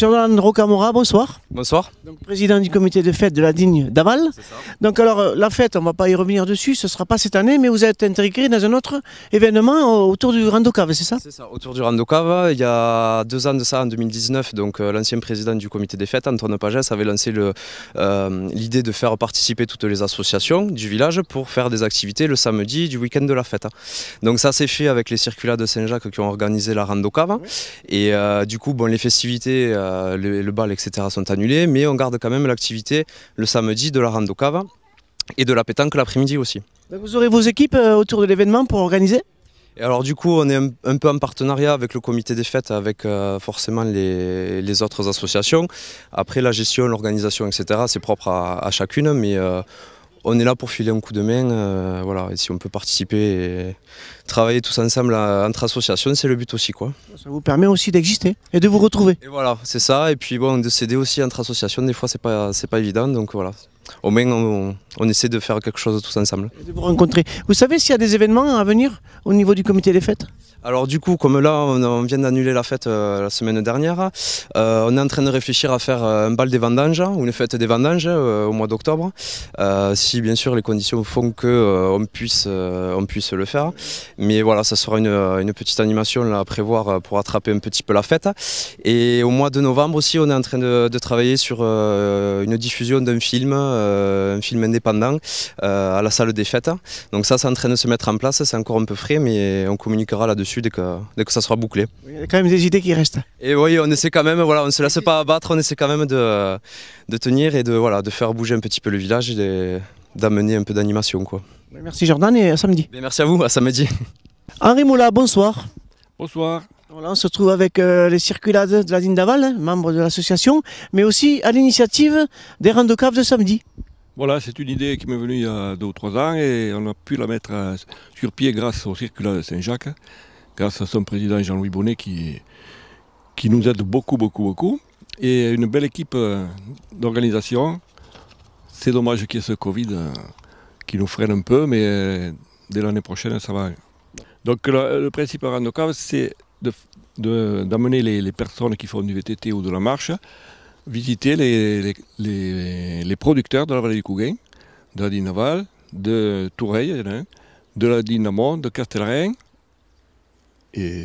Jordan Rocamora, bonsoir. Bonsoir. président du comité de fête de la Digne d'Aval. Donc alors, euh, la fête, on ne va pas y revenir dessus, ce ne sera pas cette année, mais vous êtes intégré dans un autre événement autour du Randocave, c'est ça C'est ça, autour du Randocave. Il y a deux ans de ça, en 2019, donc euh, l'ancien président du comité des fêtes, Antoine Pagès, avait lancé euh, l'idée de faire participer toutes les associations du village pour faire des activités le samedi du week-end de la fête. Donc ça s'est fait avec les circulats de Saint-Jacques qui ont organisé la Randocave. Et du coup, bon, les festivités... Euh, le, bal, etc. sont annulés, mais on garde quand même l'activité le samedi de la rando et de la pétanque l'après-midi aussi. Ben, vous aurez vos équipes euh, autour de l'événement pour organiser et alors du coup, on est un, peu en partenariat avec le comité des fêtes, avec euh, forcément les, autres associations. Après, la gestion, l'organisation, etc., c'est propre à, chacune, mais on est là pour filer un coup de main. Euh, voilà, et si on peut participer et travailler tous ensemble euh, entre associations, c'est le but aussi. Quoi. Ça vous permet aussi d'exister et de vous retrouver. Et voilà, c'est ça. Et puis bon, de céder aussi entre associations, des fois, c'est pas, pas évident. Donc voilà au moins on, essaie de faire quelque chose tous ensemble. vous rencontrer. Vous savez s'il y a des événements à venir au niveau du comité des fêtes Alors du coup, comme là on, vient d'annuler la fête euh, la semaine dernière, euh, on est en train de réfléchir à faire euh, un bal des vendanges ou une fête des vendanges au mois d'octobre, si bien sûr les conditions font que on puisse puisse le faire. Mais voilà, ça sera une, petite animation à prévoir pour attraper un petit peu la fête. Et au mois de novembre aussi, on est en train de travailler sur une diffusion d'un film euh, un film indépendant euh, à la salle des fêtes. Donc ça, c'est en train de se mettre en place, c'est encore un peu frais, mais on communiquera là-dessus dès que, ça sera bouclé. Il y a quand même des idées qui restent. Et oui, on essaie quand même, voilà, on ne se laisse pas abattre, on essaie quand même de, de tenir et de, voilà, de faire bouger un petit peu le village et d'amener un peu d'animation. quoi. Merci Jordan et à samedi. merci à vous, à samedi. Henri Moula, bonsoir. Bonsoir on se trouve avec euh, les circulades de la Dine d'Aval, hein, membres de l'association, mais aussi à l'initiative des Randocaves de de samedi. Voilà, c'est une idée qui m'est venue il y a deux ou trois ans et on a pu la mettre euh, sur pied grâce au circulat de Saint-Jacques, grâce à son président Jean-Louis Bonnet qui, qui nous aide beaucoup, beaucoup, beaucoup. Et une belle équipe euh, d'organisation. C'est dommage qu'il y ait ce Covid qui nous freine un peu, mais dès l'année prochaine, ça va. Donc le, principe de Randocave, c'est d'amener les, personnes qui font du VTT ou de la marche visiter les, les, producteurs de la vallée du Cougain, de la Dinaval, de Toureille, hein, de la Dinamont, de Castelrain. Et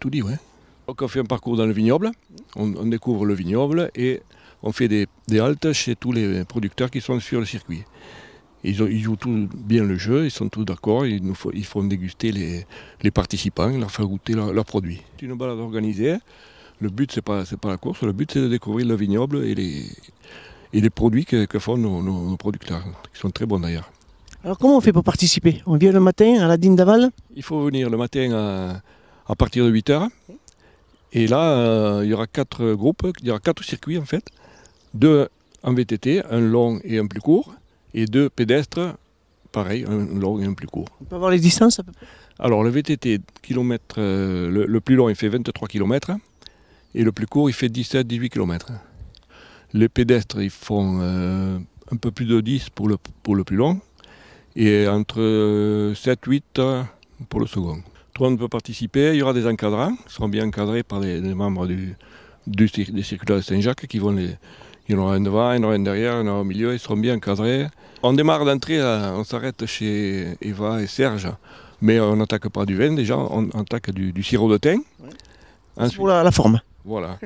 tout dit, ouais. on fait un parcours dans le vignoble, on, découvre le vignoble et on fait des, des haltes chez tous les producteurs qui sont sur le circuit. Ils, jouent tous bien le jeu, ils sont tous d'accord, ils, nous, ils font déguster les, les participants, leur faire goûter leurs produits. C'est une balade organisée. Le but, ce n'est pas, pas, la course, le but, c'est de découvrir le vignoble et les, les produits que, font nos, producteurs, qui sont très bons d'ailleurs. Alors comment on fait pour participer On vient le matin à la dîne d'Aval Il faut venir le matin à, partir de 8h. Et là, euh, il y aura quatre groupes, il y aura quatre circuits en fait. Deux en VTT, un long et un plus court et deux pédestres, pareil, un long et un plus court. On peut voir les distances Alors le VTT, euh, le, plus long il fait 23 km et le plus court il fait 17-18 km. Les pédestres ils font euh, un peu plus de 10 pour le, pour le plus long et entre 7-8 euh, pour le second. Tout le monde peut participer, il y aura des encadrants, ils seront bien encadrés par les, membres du, du, des circulaires de Saint-Jacques qui vont les, il y en aura un devant, il y en un derrière, il y en au milieu, ils seront bien encadrés. On démarre d'entrée, on s'arrête chez Eva et Serge, mais on n'attaque pas du vin déjà, on attaque du, sirop de thym. Ouais. pour la, forme. Voilà.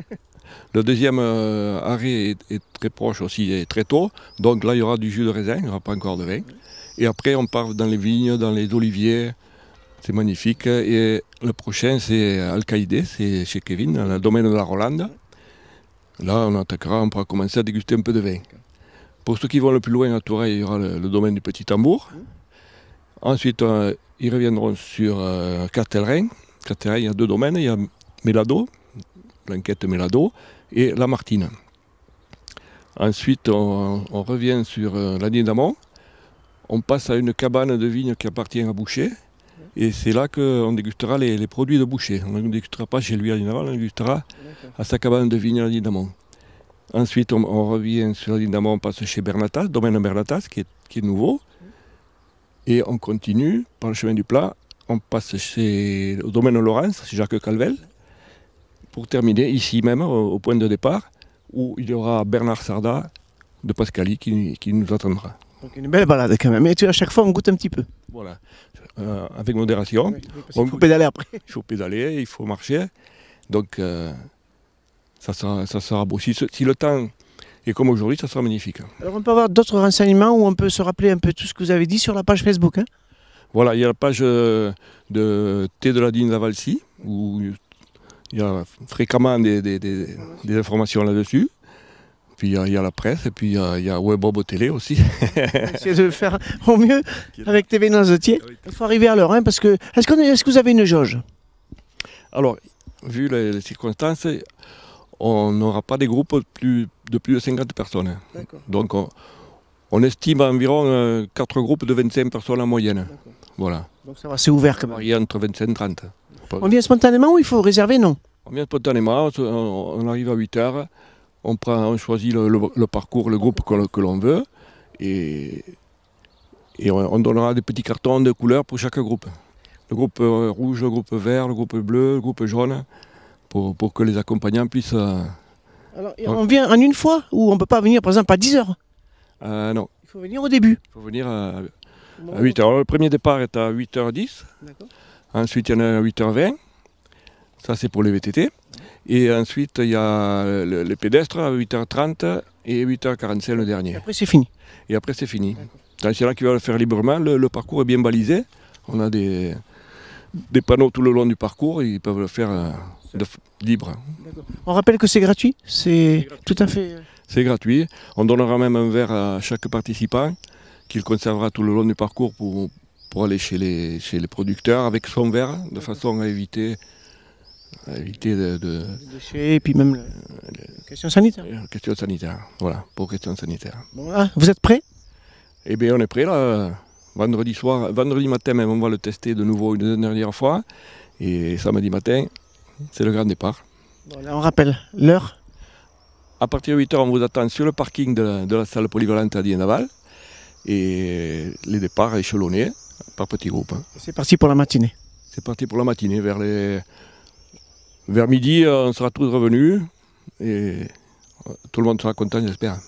Le deuxième euh, arrêt est, très proche aussi et très tôt. Donc là, il y aura du jus de raisin, il n'y aura pas encore de vin. Et après, on part dans les vignes, dans les oliviers. C'est magnifique. Et le prochain, c'est Al-Qaïdé, c'est chez Kevin, dans le domaine de la Rolande. Là, on attaquera, on pourra commencer à déguster un peu de vin. Pour ceux qui vont le plus loin à Touraille, il y aura le, domaine du Petit Tambour. Ensuite, euh, ils reviendront sur euh, Castelrain. il y a deux domaines. Il y a Mélado, l'enquête Mélado, et La Martine. Ensuite, on, revient sur euh, la d'amont. On passe à une cabane de vigne qui appartient à Boucher, et c'est là qu'on dégustera les, produits de boucher. On ne dégustera pas chez lui à Dinamon, on dégustera à sa cabane de vigne à Ensuite, on, revient sur Dinamon, on passe chez Bernatas, domaine Bernatas, qui est, nouveau. Et on continue par le chemin du plat, on passe chez, au domaine Laurence, chez Jacques Calvel, pour terminer ici même, au, point de départ, où il y aura Bernard Sarda de Pascali qui, nous attendra. Donc une belle balade quand même. Et tu, à chaque fois, on goûte un petit peu. Voilà. Euh, avec modération. il faut pédaler après. Il faut pédaler, il faut marcher. Donc, euh, ça, sera, ça sera beau. Si, le temps est comme aujourd'hui, ça sera magnifique. Alors, on peut avoir d'autres renseignements où on peut se rappeler un peu tout ce que vous avez dit sur la page Facebook hein Voilà, il y a la page euh, de Thé de la Digne où il y a fréquemment des informations là-dessus. Puis euh, il y, a la presse, et puis euh, il y, a Webob Télé aussi. Essayez de faire au mieux avec TV Nozotier, Il faut arriver à l'heure, hein, parce que. Est-ce que vous avez une jauge Alors, vu les, circonstances, on n'aura pas des groupes de plus de, plus de 50 personnes. Hein. Donc on, estime environ euh, quatre 4 groupes de 25 personnes en moyenne. Voilà. Donc ça va, c'est ouvert quand même. Il y a entre 25 et 30. On vient spontanément ou il faut réserver, non On vient spontanément, on arrive à 8 heures on, choisit le, parcours, le groupe que, l'on veut, et, on, donnera des petits cartons de couleurs pour chaque groupe. Le groupe euh, rouge, le groupe vert, le groupe bleu, le groupe jaune, pour, que les accompagnants puissent... Euh, on vient en une fois ou on ne peut pas venir par exemple à 10 h euh, Non. Il faut venir au début. Il faut venir à, 8 h le premier départ est à 8h10. Ensuite, il y en a à 8h20. Ça, c'est pour les VTT. Et ensuite, il y a les pédestres à 8h30 et 8h45 le dernier. Et après, c'est fini. Et après, c'est fini. C'est là qui va le faire librement. Le, parcours est bien balisé. On a des, panneaux tout le long du parcours. Ils peuvent le faire euh, libre. On rappelle que c'est gratuit. C'est tout à fait. Euh, c'est gratuit. On donnera même un verre à chaque participant qu'il conservera tout le long du parcours pour, pour aller chez les, chez les producteurs avec son verre de façon à éviter à éviter de, déchets et puis même euh, question sanitaire. Euh, question sanitaire, voilà, pour question sanitaire. Bon, vous êtes prêts Eh bien, on est prêts là. Vendredi soir, vendredi matin même, on va le tester de nouveau une dernière fois. Et samedi matin, c'est le grand départ. on rappelle l'heure. À partir de 8h, on vous attend sur le parking de la, salle polyvalente à Dienaval. Et les départs échelonnés par petits groupes. Hein. C'est parti pour la matinée. C'est parti pour la matinée, vers les vers midi, euh, on sera tous revenus et euh, tout le monde sera content, j'espère.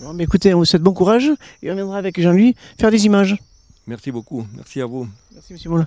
Bon, mais écoutez, on vous souhaite bon courage et on viendra avec Jean-Louis faire des images. Merci beaucoup. Merci à vous. Merci, monsieur Moulin.